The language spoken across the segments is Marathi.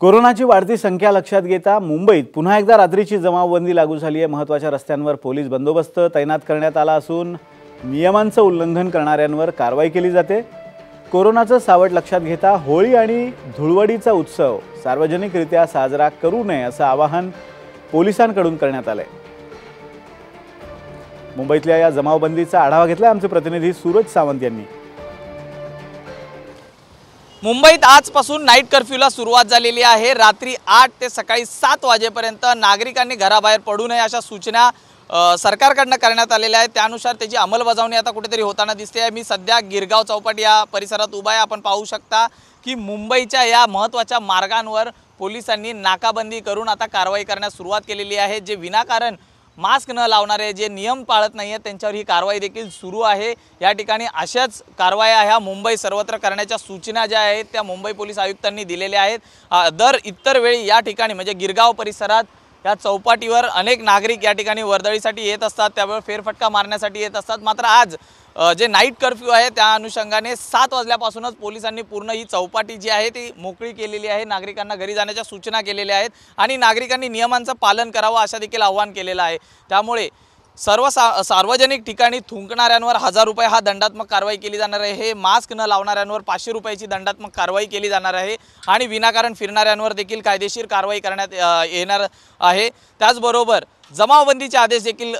कोरोनाची वाढती संख्या लक्षात घेता मुंबईत पुन्हा एकदा रात्रीची जमावबंदी लागू झाली आहे महत्त्वाच्या रस्त्यांवर पोलीस बंदोबस्त तैनात करण्यात आला असून नियमांचं उल्लंघन करणाऱ्यांवर कारवाई केली जाते कोरोनाचं सावट लक्षात घेता होळी आणि धुळवडीचा उत्सव सार्वजनिकरित्या साजरा करू नये असं आवाहन पोलिसांकडून करण्यात आलं मुंबईतल्या या जमावबंदीचा आढावा घेतला आमचे प्रतिनिधी सूरज सावंत यांनी मुंबईत आजपासून नाईट कर्फ्यूला सुरुवात झालेली आहे रात्री आठ ते सकाळी सात वाजेपर्यंत नागरिकांनी घराबाहेर पडू नये अशा सूचना सरकारकडनं करण्यात आलेल्या आहेत त्यानुसार त्याची अंमलबजावणी आता कुठेतरी होताना दिसते आहे मी सध्या गिरगाव चौपाटी या परिसरात उभा आहे आपण पाहू शकता की मुंबईच्या या महत्त्वाच्या मार्गांवर पोलिसांनी नाकाबंदी करून आता कारवाई करण्यास सुरुवात केलेली आहे जे विनाकारण मास्क न लावणारे जे नियम पाळत नाही आहेत त्यांच्यावर ही कारवाई देखील सुरू आहे या ठिकाणी अशाच कारवाया ह्या मुंबई सर्वत्र करण्याच्या सूचना ज्या आहेत त्या मुंबई पोलीस आयुक्तांनी दिलेल्या आहेत दर इतर वेळी या ठिकाणी म्हणजे गिरगाव परिसरात या चौपाटीवर अनेक नागरिक या ठिकाणी वर्दळीसाठी येत असतात त्यामुळे फेरफटका मारण्यासाठी येत असतात मात्र आज जे नाईट कर्फ्यू आहे त्या अनुषंगाने सात वाजल्यापासूनच पोलिसांनी पूर्ण ही चौपाटी जी आहे ती मोकळी केलेली आहे नागरिकांना घरी जाण्याच्या सूचना केलेल्या आहेत आणि नागरिकांनी नियमांचं पालन करावं अशा देखील आवाहन केलेलं आहे त्यामुळे सर्व सा सार्वजनिक ठिकाणी थुंकणाऱ्यांवर हजार रुपये हा दंडात्मक कारवाई केली जाणार आहे हे मास्क न लावणाऱ्यांवर पाचशे रुपयाची दंडात्मक कारवाई केली जाणार आहे आणि विनाकारण फिरणाऱ्यांवर देखील कायदेशीर कारवाई करण्यात येणार आहे त्याचबरोबर जमावबंदीचे आदेश देखील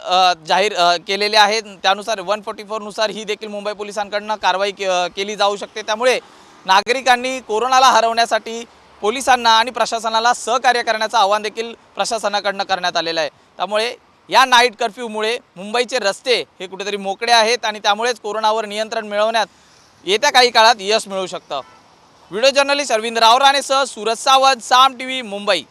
जाहीर केलेले आहेत त्यानुसार वन फोर्टी फोरनुसार ही देखील मुंबई पोलिसांकडनं कारवाई केली जाऊ शकते त्यामुळे नागरिकांनी कोरोनाला हरवण्यासाठी पोलिसांना आणि प्रशासनाला सहकार्य करण्याचं आव्हान देखील प्रशासनाकडनं करण्यात आलेलं आहे त्यामुळे या नाईट कर्फ्यूमुळे मुंबईचे रस्ते हे कुठेतरी मोकळे आहेत आणि त्यामुळेच कोरोनावर नियंत्रण मिळवण्यात येत्या काही काळात यश मिळू शकतं व्हिडिओ जर्नलिस्ट अरविंद रावराने सह सूरज सावंत साम टी व्ही मुंबई